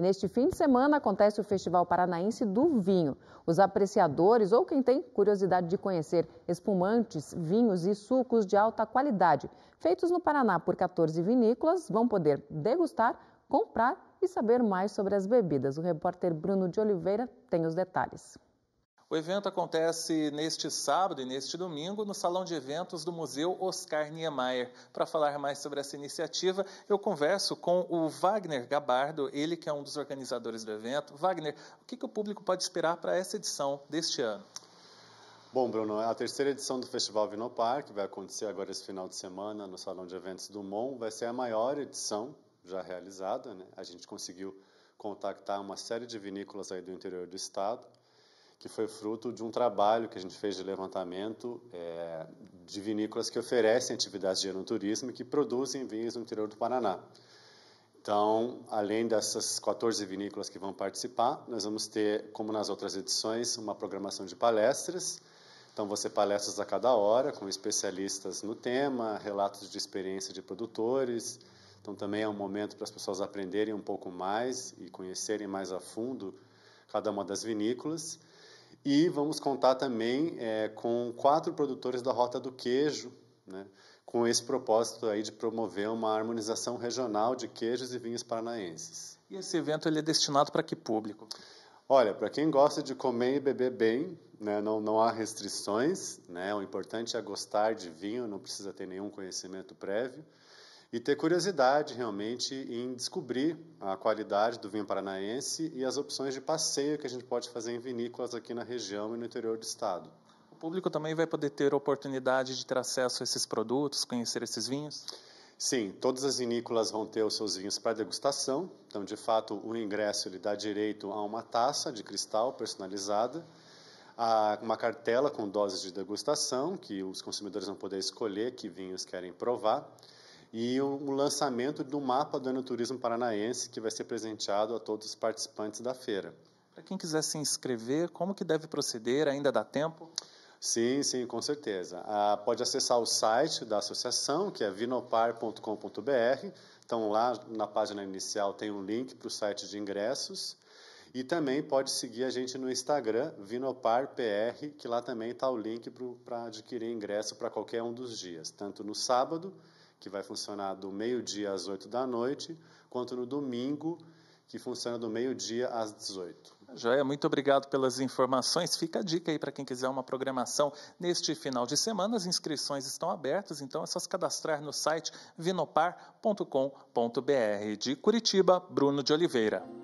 E neste fim de semana acontece o Festival Paranaense do Vinho. Os apreciadores ou quem tem curiosidade de conhecer espumantes, vinhos e sucos de alta qualidade, feitos no Paraná por 14 vinícolas, vão poder degustar, comprar e saber mais sobre as bebidas. O repórter Bruno de Oliveira tem os detalhes. O evento acontece neste sábado e neste domingo no Salão de Eventos do Museu Oscar Niemeyer. Para falar mais sobre essa iniciativa, eu converso com o Wagner Gabardo, ele que é um dos organizadores do evento. Wagner, o que, que o público pode esperar para essa edição deste ano? Bom, Bruno, é a terceira edição do Festival Vinopar, que vai acontecer agora esse final de semana no Salão de Eventos do Mon, vai ser a maior edição já realizada. Né? A gente conseguiu contactar uma série de vinícolas aí do interior do estado que foi fruto de um trabalho que a gente fez de levantamento é, de vinícolas que oferecem atividades de enoturismo e que produzem vinhos no interior do Paraná. Então, além dessas 14 vinícolas que vão participar, nós vamos ter, como nas outras edições, uma programação de palestras. Então, você palestras a cada hora com especialistas no tema, relatos de experiência de produtores. Então, também é um momento para as pessoas aprenderem um pouco mais e conhecerem mais a fundo cada uma das vinícolas. E vamos contar também é, com quatro produtores da Rota do Queijo, né, com esse propósito aí de promover uma harmonização regional de queijos e vinhos paranaenses. E esse evento ele é destinado para que público? Olha, para quem gosta de comer e beber bem, né, não, não há restrições. Né, o importante é gostar de vinho, não precisa ter nenhum conhecimento prévio e ter curiosidade realmente em descobrir a qualidade do vinho paranaense e as opções de passeio que a gente pode fazer em vinícolas aqui na região e no interior do estado. O público também vai poder ter oportunidade de ter acesso a esses produtos, conhecer esses vinhos? Sim, todas as vinícolas vão ter os seus vinhos para degustação. Então, de fato, o ingresso lhe dá direito a uma taça de cristal personalizada, a uma cartela com doses de degustação que os consumidores vão poder escolher que vinhos querem provar e o lançamento do mapa do enoturismo paranaense, que vai ser presenteado a todos os participantes da feira. Para quem quiser se inscrever, como que deve proceder? Ainda dá tempo? Sim, sim, com certeza. Ah, pode acessar o site da associação, que é vinopar.com.br. Então, lá na página inicial tem um link para o site de ingressos. E também pode seguir a gente no Instagram, VinoparPR, que lá também está o link para adquirir ingresso para qualquer um dos dias, tanto no sábado que vai funcionar do meio-dia às 8 da noite, quanto no domingo, que funciona do meio-dia às 18. Joia, muito obrigado pelas informações. Fica a dica aí para quem quiser uma programação neste final de semana. As inscrições estão abertas, então é só se cadastrar no site vinopar.com.br. De Curitiba, Bruno de Oliveira.